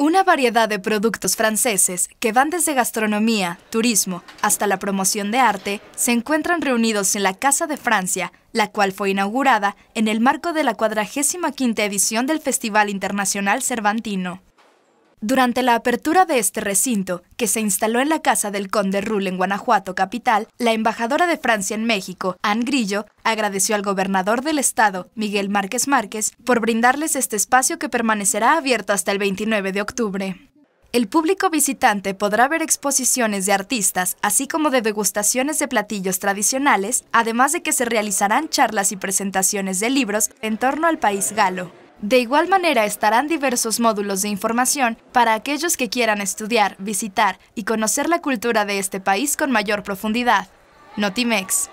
Una variedad de productos franceses que van desde gastronomía, turismo hasta la promoción de arte se encuentran reunidos en la Casa de Francia, la cual fue inaugurada en el marco de la 45 edición del Festival Internacional Cervantino. Durante la apertura de este recinto, que se instaló en la casa del conde Rule en Guanajuato capital, la embajadora de Francia en México, Anne Grillo, agradeció al gobernador del estado, Miguel Márquez Márquez, por brindarles este espacio que permanecerá abierto hasta el 29 de octubre. El público visitante podrá ver exposiciones de artistas, así como de degustaciones de platillos tradicionales, además de que se realizarán charlas y presentaciones de libros en torno al país galo. De igual manera estarán diversos módulos de información para aquellos que quieran estudiar, visitar y conocer la cultura de este país con mayor profundidad. Notimex.